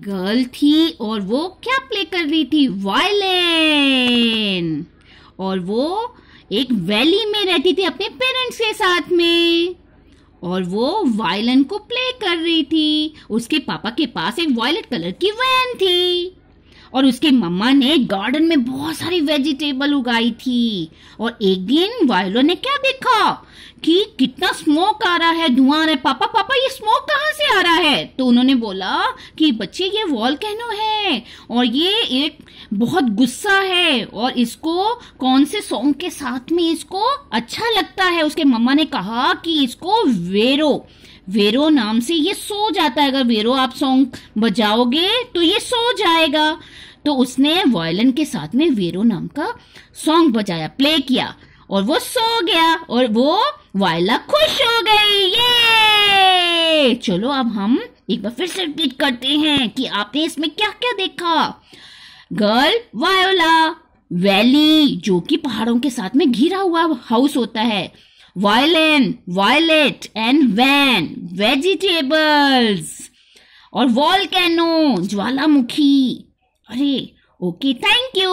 girl थी और वो क्या प्ले कर रही थी वायलिन और वो एक वैली में रहती थी अपने पेरेंट्स के साथ में और वो वायलिन को प्ले कर रही थी उसके पापा के पास एक वायलेट कलर की वैन थी और उसके मम्मा ने गार्डन में बहुत सारी वेजिटेबल उगाई थी और एक दिन वायलो ने क्या देखा कि कितना स्मोक आ रहा है धुआं रहा है पापा पापा ये स्मोक कहाँ आ रहा है तो उन्होंने बोला कि बच्चे ये वॉल कहनो है और ये एक बहुत गुस्सा है और इसको कौन से सॉन्ग के साथ में इसको अच्छा लगता है उसके मम्मा ने कहा कि इसको वेरो वेरो नाम से ये सो जाता है अगर वेरो आप सॉन्ग बजाओगे तो ये सो जाएगा तो उसने वायलिन के साथ में वेरो नाम का सॉन्ग बजाया प्ले किया और वो सो गया और वो वायला खुश हो गई ये चलो अब हम एक बार फिर से रिपीट करते हैं कि आपने इसमें क्या क्या देखा गर्ल वायोला वैली जो कि पहाड़ों के साथ में घिरा हुआ हाउस होता है violin violet and van vegetables और वॉल कैनो ज्वालामुखी अरे ओके थैंक यू